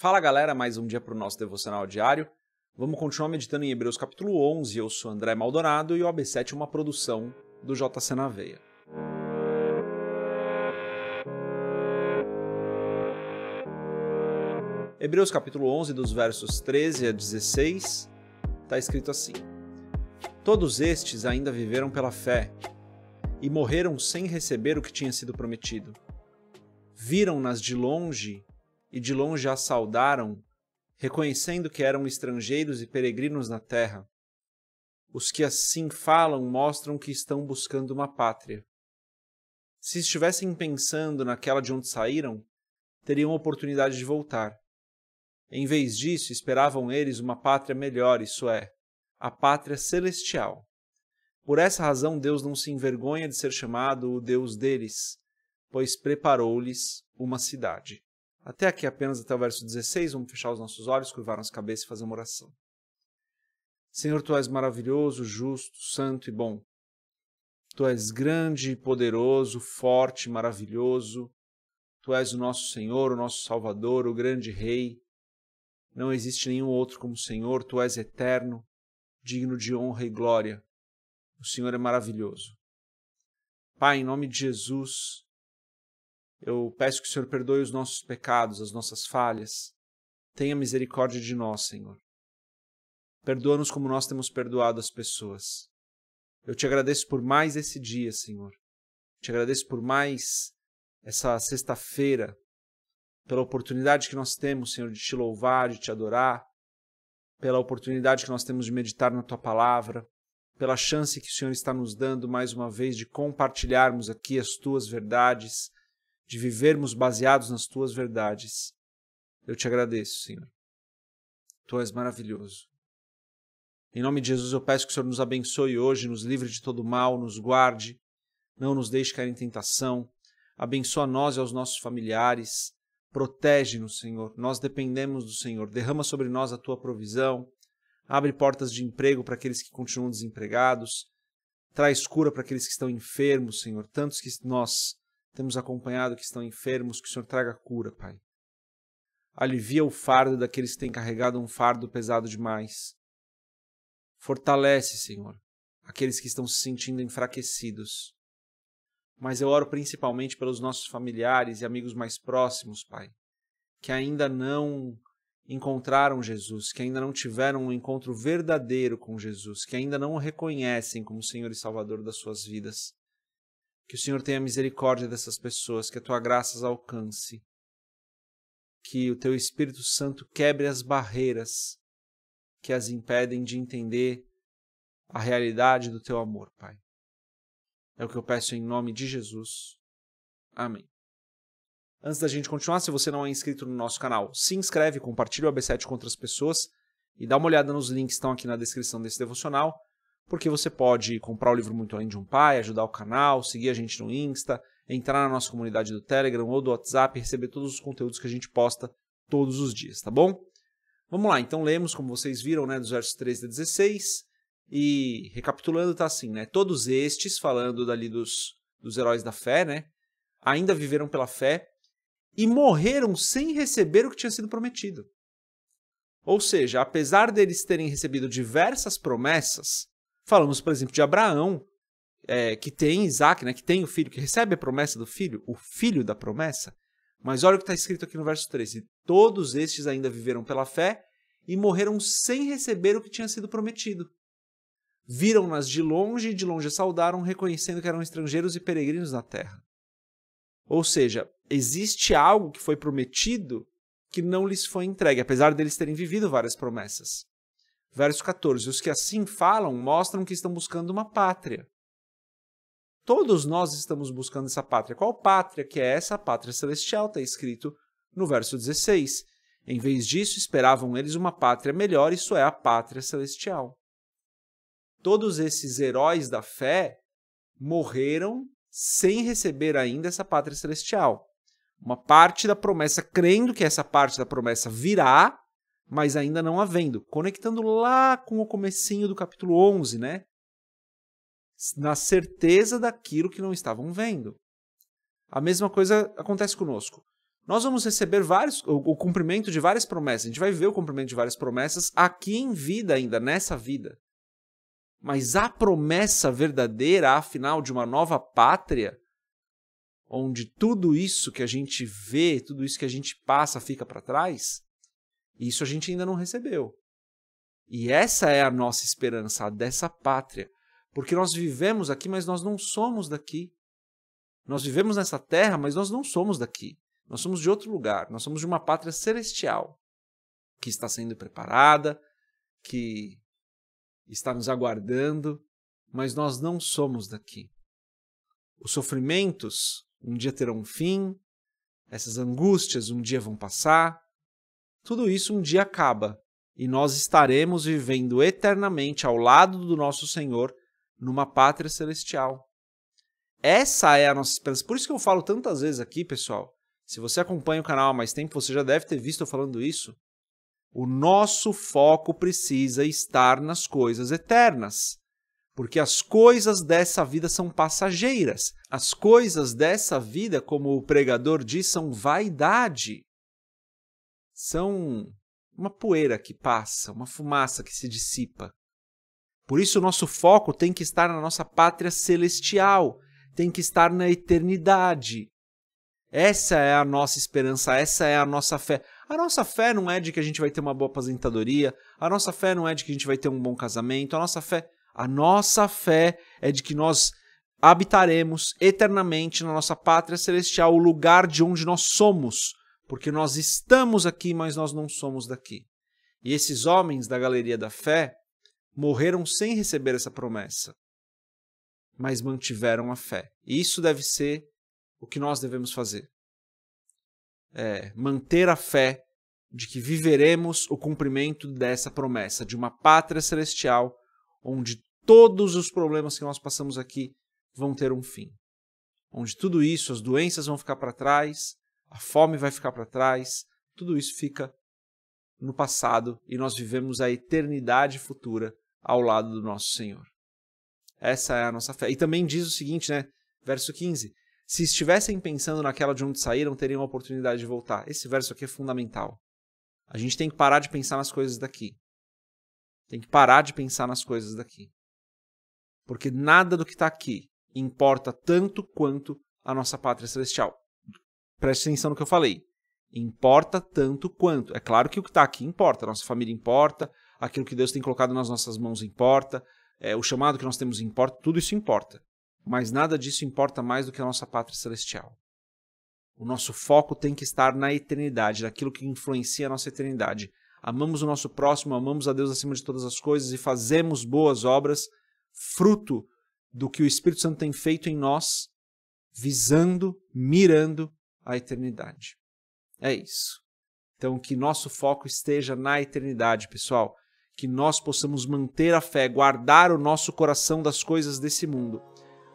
Fala galera, mais um dia para o nosso devocional diário. Vamos continuar meditando em Hebreus capítulo 11. Eu sou André Maldonado e o AB7 é uma produção do JC na Veia. Hebreus capítulo 11, dos versos 13 a 16, está escrito assim: Todos estes ainda viveram pela fé e morreram sem receber o que tinha sido prometido. Viram-nas de longe e de longe a saudaram, reconhecendo que eram estrangeiros e peregrinos na terra. Os que assim falam mostram que estão buscando uma pátria. Se estivessem pensando naquela de onde saíram, teriam oportunidade de voltar. Em vez disso, esperavam eles uma pátria melhor, isso é, a pátria celestial. Por essa razão, Deus não se envergonha de ser chamado o Deus deles, pois preparou-lhes uma cidade. Até aqui apenas até o verso 16, vamos fechar os nossos olhos, curvar as cabeças e fazer uma oração. Senhor, tu és maravilhoso, justo, santo e bom. Tu és grande, poderoso, forte, maravilhoso. Tu és o nosso Senhor, o nosso Salvador, o grande Rei. Não existe nenhum outro como o Senhor, tu és eterno, digno de honra e glória. O Senhor é maravilhoso. Pai, em nome de Jesus, eu peço que o Senhor perdoe os nossos pecados, as nossas falhas. Tenha misericórdia de nós, Senhor. Perdoa-nos como nós temos perdoado as pessoas. Eu te agradeço por mais esse dia, Senhor. Te agradeço por mais essa sexta-feira, pela oportunidade que nós temos, Senhor, de te louvar, de te adorar, pela oportunidade que nós temos de meditar na tua palavra, pela chance que o Senhor está nos dando mais uma vez de compartilharmos aqui as tuas verdades de vivermos baseados nas tuas verdades. Eu te agradeço, Senhor. Tu és maravilhoso. Em nome de Jesus, eu peço que o Senhor nos abençoe hoje, nos livre de todo mal, nos guarde, não nos deixe cair em tentação. Abençoa nós e aos nossos familiares. Protege-nos, Senhor. Nós dependemos do Senhor. Derrama sobre nós a tua provisão. Abre portas de emprego para aqueles que continuam desempregados. Traz cura para aqueles que estão enfermos, Senhor. Tantos que nós temos acompanhado que estão enfermos, que o Senhor traga cura, Pai. Alivia o fardo daqueles que têm carregado um fardo pesado demais. Fortalece, Senhor, aqueles que estão se sentindo enfraquecidos. Mas eu oro principalmente pelos nossos familiares e amigos mais próximos, Pai, que ainda não encontraram Jesus, que ainda não tiveram um encontro verdadeiro com Jesus, que ainda não o reconhecem como Senhor e Salvador das suas vidas. Que o Senhor tenha misericórdia dessas pessoas, que a tua graça as alcance. Que o teu Espírito Santo quebre as barreiras que as impedem de entender a realidade do teu amor, Pai. É o que eu peço em nome de Jesus. Amém. Antes da gente continuar, se você não é inscrito no nosso canal, se inscreve, compartilha o AB7 com outras pessoas e dá uma olhada nos links que estão aqui na descrição desse devocional porque você pode comprar o livro Muito Além de um Pai, ajudar o canal, seguir a gente no Insta, entrar na nossa comunidade do Telegram ou do WhatsApp e receber todos os conteúdos que a gente posta todos os dias, tá bom? Vamos lá, então lemos, como vocês viram, né, dos versos 13 a 16, e recapitulando tá assim, né, todos estes, falando dali dos, dos heróis da fé, né, ainda viveram pela fé e morreram sem receber o que tinha sido prometido. Ou seja, apesar deles terem recebido diversas promessas, Falamos, por exemplo, de Abraão, é, que tem Isaac, né, que tem o filho, que recebe a promessa do filho, o filho da promessa. Mas olha o que está escrito aqui no verso 13: Todos estes ainda viveram pela fé e morreram sem receber o que tinha sido prometido. Viram-nas de longe e de longe saudaram, reconhecendo que eram estrangeiros e peregrinos na terra. Ou seja, existe algo que foi prometido que não lhes foi entregue, apesar deles terem vivido várias promessas. Verso 14: Os que assim falam mostram que estão buscando uma pátria. Todos nós estamos buscando essa pátria. Qual pátria que é essa? A pátria celestial, está escrito no verso 16. Em vez disso, esperavam eles uma pátria melhor, isso é a pátria celestial. Todos esses heróis da fé morreram sem receber ainda essa pátria celestial. Uma parte da promessa, crendo que essa parte da promessa virá, mas ainda não havendo, conectando lá com o comecinho do capítulo 11, né? Na certeza daquilo que não estavam vendo. A mesma coisa acontece conosco. Nós vamos receber vários o, o cumprimento de várias promessas. A gente vai ver o cumprimento de várias promessas aqui em vida ainda, nessa vida. Mas a promessa verdadeira, afinal, de uma nova pátria, onde tudo isso que a gente vê, tudo isso que a gente passa fica para trás, e isso a gente ainda não recebeu. E essa é a nossa esperança, dessa pátria. Porque nós vivemos aqui, mas nós não somos daqui. Nós vivemos nessa terra, mas nós não somos daqui. Nós somos de outro lugar. Nós somos de uma pátria celestial que está sendo preparada, que está nos aguardando, mas nós não somos daqui. Os sofrimentos um dia terão um fim, essas angústias um dia vão passar, tudo isso um dia acaba e nós estaremos vivendo eternamente ao lado do nosso Senhor numa pátria celestial. Essa é a nossa esperança. Por isso que eu falo tantas vezes aqui, pessoal. Se você acompanha o canal há mais tempo, você já deve ter visto eu falando isso. O nosso foco precisa estar nas coisas eternas. Porque as coisas dessa vida são passageiras. As coisas dessa vida, como o pregador diz, são vaidade são uma poeira que passa, uma fumaça que se dissipa. Por isso, o nosso foco tem que estar na nossa pátria celestial, tem que estar na eternidade. Essa é a nossa esperança, essa é a nossa fé. A nossa fé não é de que a gente vai ter uma boa aposentadoria, a nossa fé não é de que a gente vai ter um bom casamento, a nossa fé, a nossa fé é de que nós habitaremos eternamente na nossa pátria celestial, o lugar de onde nós somos, porque nós estamos aqui, mas nós não somos daqui. E esses homens da galeria da fé morreram sem receber essa promessa, mas mantiveram a fé. E isso deve ser o que nós devemos fazer: é manter a fé de que viveremos o cumprimento dessa promessa, de uma pátria celestial onde todos os problemas que nós passamos aqui vão ter um fim. Onde tudo isso, as doenças vão ficar para trás, a fome vai ficar para trás, tudo isso fica no passado e nós vivemos a eternidade futura ao lado do nosso Senhor. Essa é a nossa fé. E também diz o seguinte, né? Verso 15. Se estivessem pensando naquela de onde saíram, teriam a oportunidade de voltar. Esse verso aqui é fundamental. A gente tem que parar de pensar nas coisas daqui. Tem que parar de pensar nas coisas daqui. Porque nada do que está aqui importa tanto quanto a nossa pátria celestial preste atenção no que eu falei. Importa tanto quanto. É claro que o que está aqui importa, nossa família importa, aquilo que Deus tem colocado nas nossas mãos importa, é, o chamado que nós temos importa, tudo isso importa. Mas nada disso importa mais do que a nossa pátria celestial. O nosso foco tem que estar na eternidade, naquilo que influencia a nossa eternidade. Amamos o nosso próximo, amamos a Deus acima de todas as coisas e fazemos boas obras, fruto do que o Espírito Santo tem feito em nós, visando, mirando a eternidade. É isso. Então, que nosso foco esteja na eternidade, pessoal. Que nós possamos manter a fé, guardar o nosso coração das coisas desse mundo,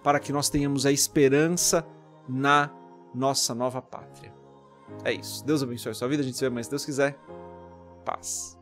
para que nós tenhamos a esperança na nossa nova pátria. É isso. Deus abençoe a sua vida. A gente se vê mais se Deus quiser. Paz.